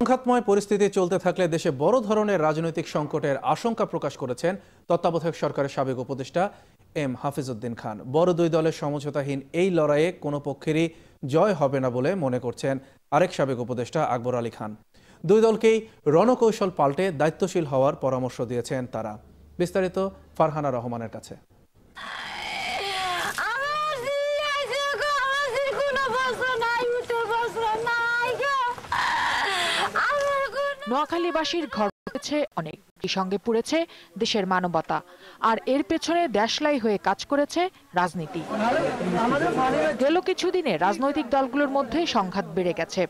সংঘাতময় পরিস্থিতি চলতে থাকলে দেশে বড় ধরনের রাজনৈতিক সংকটের আশঙ্কা প্রকাশ করেছেন তত্ত্বাবধায়ক সরকারের সাবেক উপদেষ্টা এম হাফিজউদ্দিন খান বড় দুই দলের সমঝোতাহীন এই লড়াইয়ে কোনো পক্ষেরই জয় হবে না বলে মনে করছেন আরেক সাবেক উপদেষ্টা আকবর আলী খান দুই দলকেই রণকৌশল পাল্টে দায়িত্বশীল হওয়ার পরামর্শ দিয়েছেন তারা বিস্তারিত ফারহানা রহমানের কাছে নোয়াখালীবাসীর ঘর পড়েছে অনেক একই সঙ্গে পুড়েছে দেশের মানবতা আর এর পেছনে দেশলাই হয়ে কাজ করেছে রাজনীতি গেল কিছুদিনে রাজনৈতিক দলগুলোর মধ্যে সংঘাত বেড়ে গেছে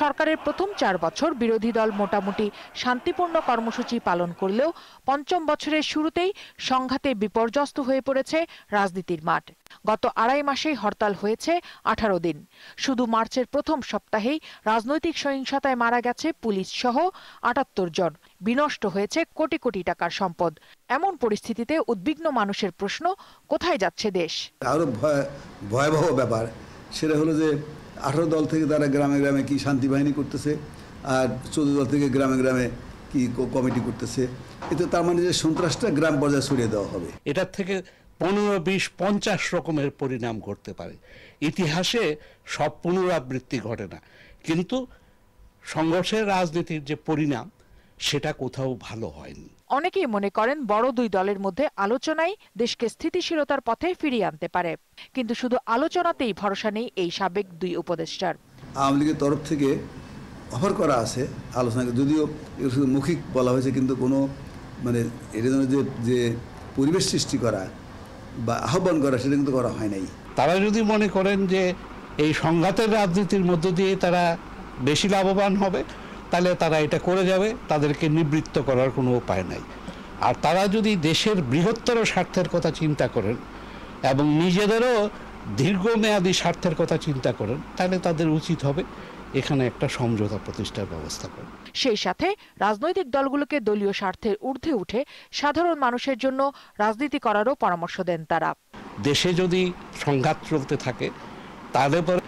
সরকারের প্রথম চার বছর বিরোধী দল মোটামুটি শান্তিপূর্ণ কর্মসূচি পালন করলেও পঞ্চম বছরের শুরুতেই সংঘাতে বিপর্যস্ত হয়ে পড়েছে রাজনীতির মাঠ গত আড়াই মাসেই হরতাল হয়েছে আঠারো দিন শুধু মার্চের প্রথম সপ্তাহেই রাজনৈতিক সহিংসতায় মারা গেছে পুলিশ সহ আটাত্তর জন বিনষ্ট হয়েছে কোটি কোটি টাকার সম্পদ এমন পরিস্থিতিতে উদ্বিগ্ন মানুষের প্রশ্ন কোথায় যাচ্ছে দেশ আরো ভয়াবহ ব্যাপার সেটা হলো যে আঠারো দল থেকে তারা গ্রামে গ্রামে কি শান্তি বাহিনী করতেছে আর চোদ্দ দল থেকে গ্রামে গ্রামে কি কমিটি করতেছে এতে তার মানে যে সন্ত্রাসটা গ্রাম পর্যায়ে ছড়িয়ে দেওয়া হবে এটার থেকে পনেরো বিশ পঞ্চাশ রকমের পরিণাম ঘটতে পারে ইতিহাসে সব পুনরাবৃত্তি ঘটে না কিন্তু সংঘর্ষের রাজনীতির যে পরিণাম সেটা কোথাও ভালো হয়নি অনেকেই মনে করেন বড় দুই দলের মধ্যে আলোচনাই দেশকে স্থিতিশীলতার পথে ফিরিয়ে আনতে পারে কিন্তু শুধু আলোচনাতেই ভরসা নেই এই সাবেক দুই উপদেষ্টার আওয়ামী লীগের তরফ থেকে অফার করা আছে আলোচনাকে যদিও শুধু মৌখিক বলা হয়েছে কিন্তু কোনো মানে এটা যে যে পরিবেশ সৃষ্টি করা বা আহ্বান করা সেটা কিন্তু করা হয় নাই তারা যদি মনে করেন যে এই সংঘাতের রাজনীতির মধ্য দিয়ে তারা বেশি লাভবান হবে তাহলে তারা এটা করে যাবে তাদেরকে নিবৃত্ত করার কোনো উপায় নাই আর তারা যদি দেশের বৃহত্তর স্বার্থের কথা চিন্তা করেন এবং নিজেদেরও দীর্ঘমেয়াদী স্বার্থের কথা চিন্তা করেন তাহলে তাদের উচিত হবে এখানে একটা সমঝোতা প্রতিষ্ঠার ব্যবস্থা করেন সেই সাথে রাজনৈতিক দলগুলোকে দলীয় স্বার্থের ঊর্ধ্বে উঠে সাধারণ মানুষের জন্য রাজনীতি করারও পরামর্শ দেন তারা দেশে যদি সংঘাত চলতে থাকে তাদের পরে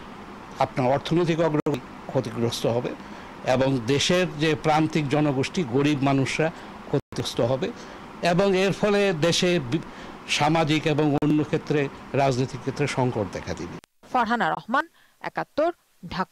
আপনার অর্থনৈতিক অগ্রগতি ক্ষতিগ্রস্ত হবে এবং দেশের যে প্রান্তিক জনগোষ্ঠী গরিব মানুষরা ক্ষতিগ্রস্ত হবে এবং এর ফলে দেশে সামাজিক এবং অন্য ক্ষেত্রে রাজনৈতিক ক্ষেত্রে সংকট দেখা দিবে ফারহানা রহমান একাত্তর ঢাকা